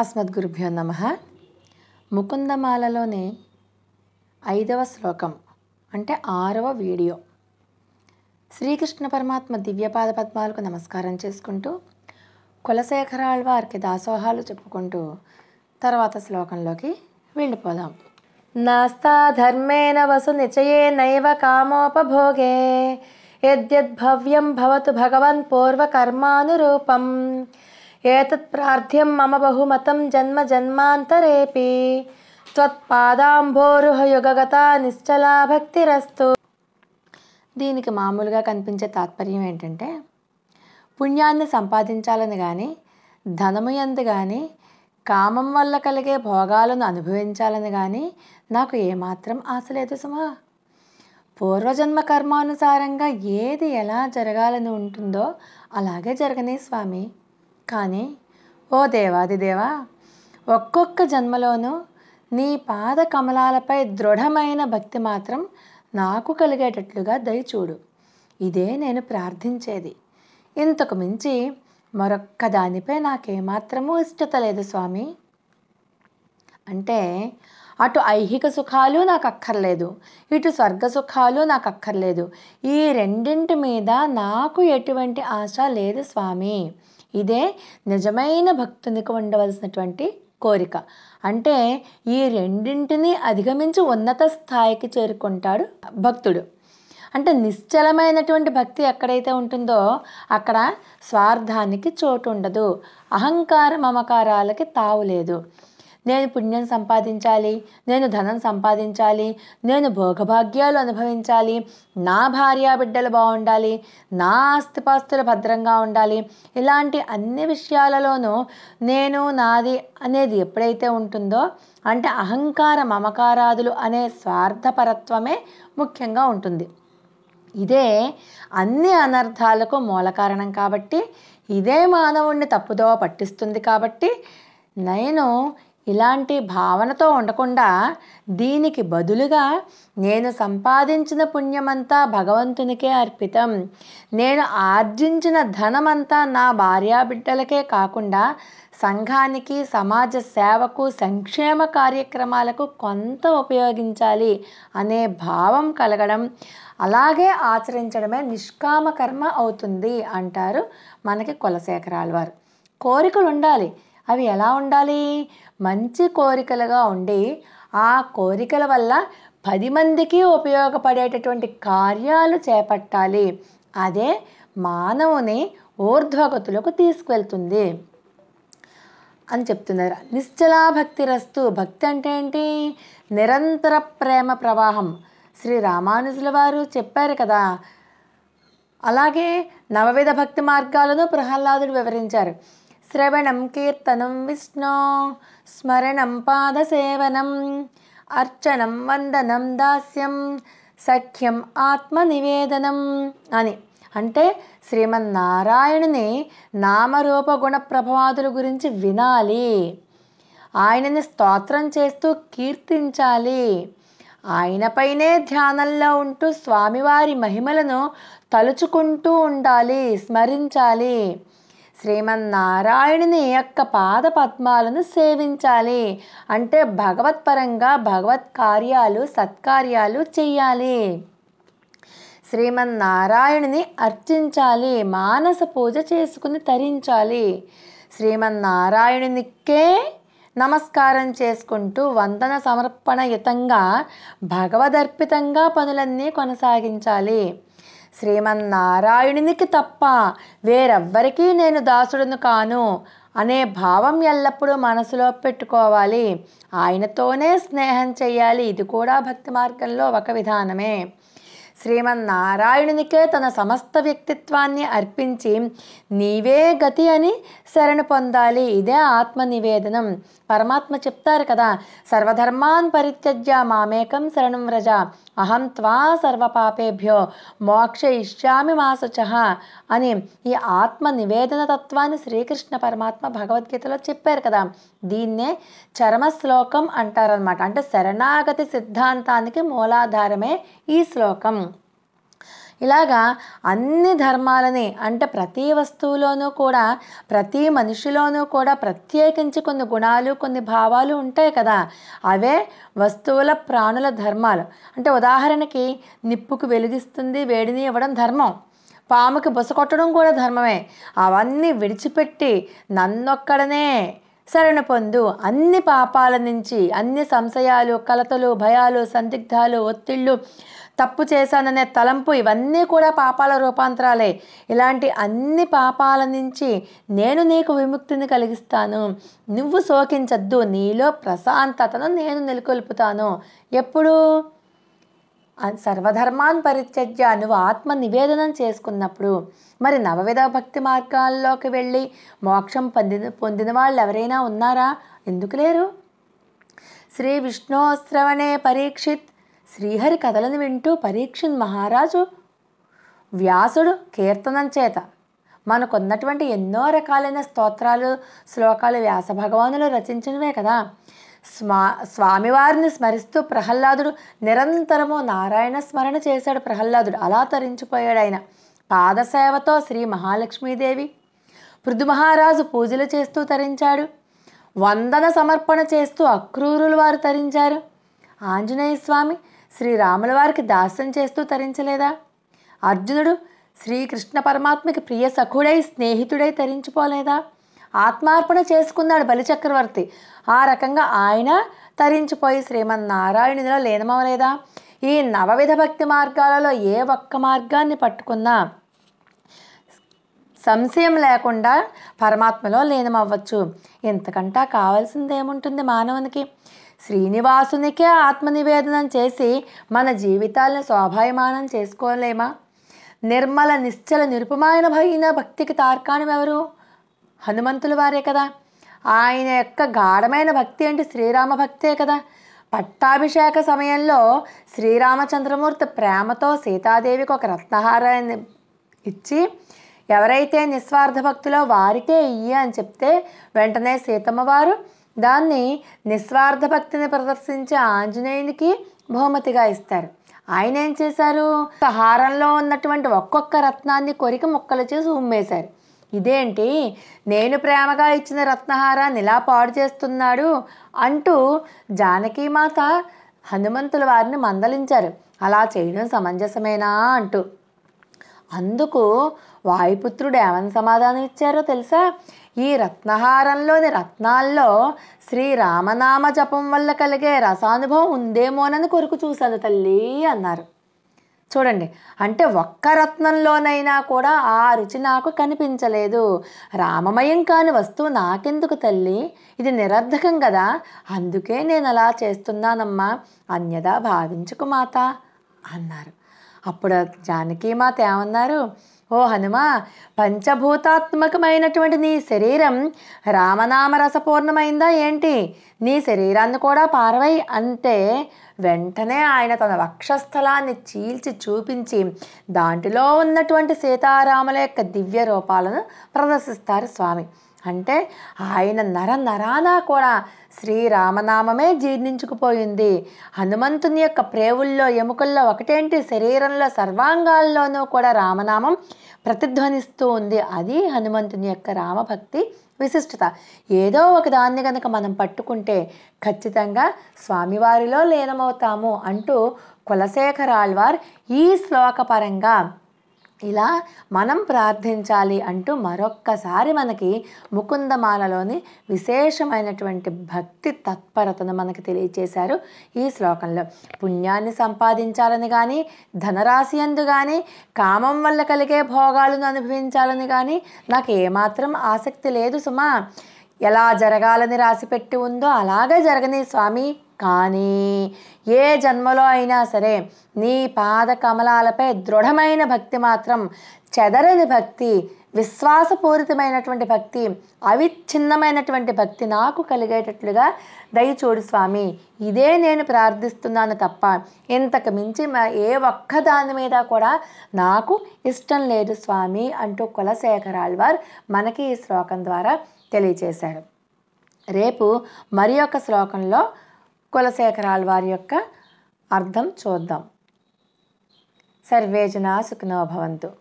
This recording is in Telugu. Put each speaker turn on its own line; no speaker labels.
అస్మద్గురుభ్యో నమ ముకుందమాలలోని ఐదవ శ్లోకం అంటే ఆరవ వీడియో శ్రీకృష్ణ పరమాత్మ దివ్యపాద పద్మాలకు నమస్కారం చేసుకుంటూ కులశేఖరాళ్ వారికి దాసోహాలు చెప్పుకుంటూ తర్వాత శ్లోకంలోకి వెళ్ళిపోదాం నాస్తా వసు నిచయే నైవ కామోపభోగే యద్యద్భవ్యం భవతు భగవన్ పూర్వకర్మానురూపం ఏతత్ ప్రార్థ్యం మమ బహుమతం జన్మ జన్మాంతరేపి త్వత్పాదాంభోరుహ యుగగత నిశ్చలా భక్తిరస్తు దీనికి మామూలుగా కనిపించే తాత్పర్యం ఏంటంటే పుణ్యాన్ని సంపాదించాలని కానీ ధనము ఎందు కానీ కామం వల్ల కలిగే భోగాలను అనుభవించాలని కానీ నాకు ఏమాత్రం ఆశ లేదు సుమా పూర్వజన్మ కర్మానుసారంగా ఏది ఎలా జరగాలని ఉంటుందో అలాగే జరగనే స్వామి కానీ ఓ దేవా ఒక్కొక్క జన్మలోనూ నీ పాద కమలాలపై దృఢమైన భక్తి మాత్రం నాకు కలిగేటట్లుగా దయచూడు ఇదే నేను ప్రార్థించేది ఇంతకు మించి మరొక్క దానిపై నాకేమాత్రమూ ఇష్టత లేదు స్వామి అంటే అటు ఐహిక సుఖాలు నాకు అక్కర్లేదు ఇటు స్వర్గ సుఖాలు నాకు అక్కర్లేదు ఈ రెండింటి మీద నాకు ఎటువంటి ఆశ లేదు స్వామి ఇదే నిజమైన భక్తునికి ఉండవలసినటువంటి కోరిక అంటే ఈ రెండింటిని అధిగమించి ఉన్నత స్థాయికి చేరుకుంటాడు భక్తుడు అంటే నిశ్చలమైనటువంటి భక్తి ఎక్కడైతే ఉంటుందో అక్కడ స్వార్థానికి చోటు ఉండదు అహంకార మమకారాలకి తావు లేదు నేను పుణ్యం సంపాదించాలి నేను ధనం సంపాదించాలి నేను భోగభాగ్యాలు అనుభవించాలి నా భార్య బిడ్డలు బాగుండాలి నా ఆస్తిపాస్తులు భద్రంగా ఉండాలి ఇలాంటి అన్ని విషయాలలోనూ నేను నాది అనేది ఎప్పుడైతే ఉంటుందో అంటే అహంకార మమకారాదులు అనే స్వార్థపరత్వమే ముఖ్యంగా ఉంటుంది ఇదే అన్ని అనర్థాలకు మూల కారణం కాబట్టి ఇదే మానవుణ్ణి తప్పుదోవ పట్టిస్తుంది కాబట్టి నేను ఇలాంటి భావనతో ఉండకుండా దీనికి బదులుగా నేను సంపాదించిన పుణ్యమంతా భగవంతునికే అర్పితం నేను ఆర్జించిన ధనమంతా నా భార్యాబిడ్డలకే కాకుండా సంఘానికి సమాజ సేవకు సంక్షేమ కార్యక్రమాలకు కొంత ఉపయోగించాలి అనే భావం కలగడం అలాగే ఆచరించడమే నిష్కామకర్మ అవుతుంది అంటారు మనకి కులశేఖరాలు వారు కోరికలు ఉండాలి అవి ఎలా ఉండాలి మంచి కోరికలుగా ఉండి ఆ కోరికల వల్ల పది మందికి ఉపయోగపడేటటువంటి కార్యాలు చేపట్టాలి అదే మానవుని ఊర్ధ్వగతులకు తీసుకువెళ్తుంది అని చెప్తున్నారు నిశ్చలా భక్తి రస్తు భక్తి అంటే ఏంటి నిరంతర ప్రేమ ప్రవాహం శ్రీ రామానుజుల వారు చెప్పారు కదా అలాగే నవవిధ భక్తి మార్గాలను ప్రహ్లాదుడు వివరించారు శ్రవణం కీర్తనం విష్ణు స్మరణం పాదసేవనం అర్చనం వందనం దాస్యం సఖ్యం ఆత్మనివేదనం అని అంటే శ్రీమన్నారాయణుని నామరూప గుణ ప్రభావాదుల గురించి వినాలి ఆయనని స్తోత్రం చేస్తూ కీర్తించాలి ఆయనపైనే ధ్యానంలో ఉంటూ స్వామివారి మహిమలను తలుచుకుంటూ ఉండాలి స్మరించాలి శ్రీమన్నారాయణుని యొక్క పాద పద్మాలను సేవించాలి అంటే భగవత్పరంగా భగవత్ కార్యాలు సత్కార్యాలు చేయాలి శ్రీమన్నారాయణుని అర్చించాలి మానస పూజ చేసుకుని తరించాలి శ్రీమన్నారాయణునికే నమస్కారం చేసుకుంటూ వందన సమర్పణయుతంగా భగవదర్పితంగా పనులన్నీ కొనసాగించాలి శ్రీమన్నారాయణునికి తప్ప వేరెవ్వరికీ నేను దాసుడును కాను అనే భావం ఎల్లప్పుడూ మనసులో పెట్టుకోవాలి ఆయనతోనే స్నేహం చేయాలి ఇది కూడా భక్తి మార్గంలో ఒక విధానమే శ్రీమన్నారాయణునికే తన సమస్త వ్యక్తిత్వాన్ని అర్పించి నీవే గతి అని శరణు పొందాలి ఇదే ఆత్మ నివేదనం పరమాత్మ చెప్తారు కదా సర్వధర్మాన్ పరిత్యజ్య మామేకం శరణం వ్రజ అహం త్వా సర్వపాపేభ్యో మోక్ష ఇష్యామి మాసుచహ అని ఈ ఆత్మ నివేదన తత్వాన్ని శ్రీకృష్ణ పరమాత్మ భగవద్గీతలో చెప్పారు కదా దీన్నే చరమశ్లోకం అంటారనమాట అంటే శరణాగతి సిద్ధాంతానికి మూలాధారమే ఈ శ్లోకం ఇలాగా అన్ని ధర్మాలని అంటే ప్రతి వస్తువులోనూ కూడా ప్రతి మనిషిలోనూ కూడా ప్రత్యేకించి కొన్ని గుణాలు కొన్ని భావాలు ఉంటాయి కదా అవే వస్తువుల ప్రాణుల ధర్మాలు అంటే ఉదాహరణకి నిప్పుకు వెలిగిస్తుంది వేడిని ఇవ్వడం ధర్మం పాముకి బుస కొట్టడం కూడా ధర్మమే అవన్నీ విడిచిపెట్టి నన్నొక్కడనే శరణ పొందు అన్ని పాపాల నుంచి అన్ని సంశయాలు కలతలు భయాలు సందిగ్ధాలు ఒత్తిళ్ళు తప్పు చేశాననే తలంపు ఇవన్నీ కూడా పాపాల రూపాంతరాలే ఇలాంటి అన్ని పాపాల నుంచి నేను నీకు విముక్తిని కలిగిస్తాను నువ్వు శోకించద్దు నీలో ప్రశాంతతను నేను నెలకొల్పుతాను ఎప్పుడు సర్వధర్మాన్ పరిత్యజ్య నువ్వు ఆత్మ నివేదనం చేసుకున్నప్పుడు మరి నవవిధ భక్తి మార్గాల్లోకి వెళ్ళి మోక్షం పొందిన పొందిన వాళ్ళు ఎవరైనా ఉన్నారా ఎందుకు లేరు శ్రీ విష్ణోశ్రవణే పరీక్షిత్ శ్రీహరి కథలను వింటూ పరీక్షన్ మహారాజు వ్యాసుడు కీర్తనం చేత మనకున్నటువంటి ఎన్నో రకాలైన స్తోత్రాలు శ్లోకాలు వ్యాస భగవానులు రచించినవే కదా స్వా స్వామివారిని స్మరిస్తూ ప్రహ్లాదుడు నిరంతరము నారాయణ స్మరణ చేశాడు ప్రహ్లాదుడు అలా తరించిపోయాడు ఆయన పాదసేవతో శ్రీ మహాలక్ష్మీదేవి పృథు మహారాజు పూజలు చేస్తూ తరించాడు వందన సమర్పణ చేస్తూ అక్రూరులు వారు తరించారు ఆంజనేయ స్వామి శ్రీరాముల వారికి దాసం చేస్తూ తరించలేదా అర్జునుడు శ్రీకృష్ణ పరమాత్మకి ప్రియ సఖుడై స్నేహితుడై తరించిపోలేదా ఆత్మార్పణ చేసుకున్నాడు బలిచక్రవర్తి ఆ రకంగా ఆయన తరించిపోయి శ్రీమన్నారాయణునిలో లీనమవలేదా ఈ నవవిధ భక్తి మార్గాలలో ఏ ఒక్క మార్గాన్ని పట్టుకున్నా సంశయం లేకుండా పరమాత్మలో లీనమవ్వచ్చు ఇంతకంటా కావాల్సిందేముంటుంది మానవునికి శ్రీనివాసునికే ఆత్మనివేదనం చేసి మన జీవితాలను స్వాభాయమానం చేసుకోలేమా నిర్మల నిశ్చల భయన భక్తికి తార్కాణం ఎవరు హనుమంతుల వారే కదా ఆయన యొక్క గాఢమైన భక్తి అంటే శ్రీరామ భక్తే కదా పట్టాభిషేక సమయంలో శ్రీరామచంద్రమూర్తి ప్రేమతో సీతాదేవికి ఒక రత్నహారాన్ని ఇచ్చి ఎవరైతే నిస్వార్థ భక్తులో వారికే ఇయ్యి అని చెప్తే వెంటనే సీతమ్మవారు దాన్ని నిస్వార్థ భక్తిని ప్రదర్శించే ఆంజనేయునికి బహుమతిగా ఇస్తారు ఆయన ఏం చేశారు హారంలో ఉన్నటువంటి ఒక్కొక్క రత్నాన్ని కొరికి ముక్కలు చేసి ఉమ్మేశారు ఇదేంటి నేను ప్రేమగా ఇచ్చిన రత్నహారాన్ని ఇలా పాడు చేస్తున్నాడు అంటూ జానకీమాత హనుమంతుల వారిని మందలించారు అలా చేయడం సమంజసమేనా అంటూ అందుకు వాయుపుత్రుడు ఏమని సమాధానం ఇచ్చారో తెలుసా ఈ రత్నహారంలోని రత్నాల్లో శ్రీరామనామ జపం వల్ల కలిగే రసానుభవం ఉందేమోనని కొరకు చూశాను తల్లి అన్నారు చూడండి అంటే ఒక్క రత్నంలోనైనా కూడా ఆ రుచి నాకు కనిపించలేదు రామమయం కాని వస్తువు నాకెందుకు తల్లి ఇది నిరర్ధకం కదా అందుకే నేను అలా చేస్తున్నానమ్మా అన్యదా భావించుకు మాత అన్నారు అప్పుడు జానకీ మాత ఏమన్నారు ఓ హనుమా పంచభూతాత్మకమైనటువంటి నీ శరీరం రామనామరసపూర్ణమైందా ఏంటి నీ శరీరాన్ని కూడా పారవై అంటే వెంటనే ఆయన తన వక్షస్థలాన్ని చీల్చి చూపించి దాంట్లో ఉన్నటువంటి సీతారాముల యొక్క దివ్య రూపాలను ప్రదర్శిస్తారు స్వామి అంటే ఆయన నర నరాన కూడా శ్రీరామనామమే జీర్ణించుకుపోయింది హనుమంతుని యొక్క ప్రేవుల్లో ఎముకల్లో ఒకటేంటి శరీరంలో సర్వాంగాల్లోనూ కూడా రామనామం ప్రతిధ్వనిస్తూ ఉంది అది హనుమంతుని యొక్క రామభక్తి విశిష్టత ఏదో ఒక దాన్ని కనుక మనం పట్టుకుంటే ఖచ్చితంగా స్వామివారిలో లీనమవుతాము అంటూ కులశేఖరాళ్వార్ ఈ శ్లోకపరంగా ఇలా మనం ప్రార్థించాలి అంటూ మరొక్కసారి మనకి ముకుందమాలలోని విశేషమైనటువంటి భక్తి తత్పరతను మనకు తెలియచేశారు ఈ శ్లోకంలో పుణ్యాన్ని సంపాదించాలని కానీ ధనరాశి అందు కానీ కామం వల్ల కలిగే భోగాలను అనుభవించాలని కానీ నాకు ఏమాత్రం ఆసక్తి లేదు సుమా ఎలా జరగాలని రాసిపెట్టి ఉందో అలాగే జరగని స్వామి కానీ ఏ జన్మలో అయినా సరే నీ పాద కమలాలపై దృఢమైన భక్తి మాత్రం చెదరని భక్తి విశ్వాసపూరితమైనటువంటి భక్తి అవిచ్ఛిన్నమైనటువంటి భక్తి నాకు కలిగేటట్లుగా దయచూడు స్వామి ఇదే నేను ప్రార్థిస్తున్నాను తప్ప ఇంతకు మించి ఏ ఒక్క దాని మీద కూడా నాకు ఇష్టం లేదు స్వామి అంటూ ఆళ్వార్ మనకి ఈ శ్లోకం ద్వారా తెలియజేశారు రేపు మరి శ్లోకంలో కులశేఖరాల వారి యొక్క అర్థం చూద్దాం సర్వే జనా సుఖినో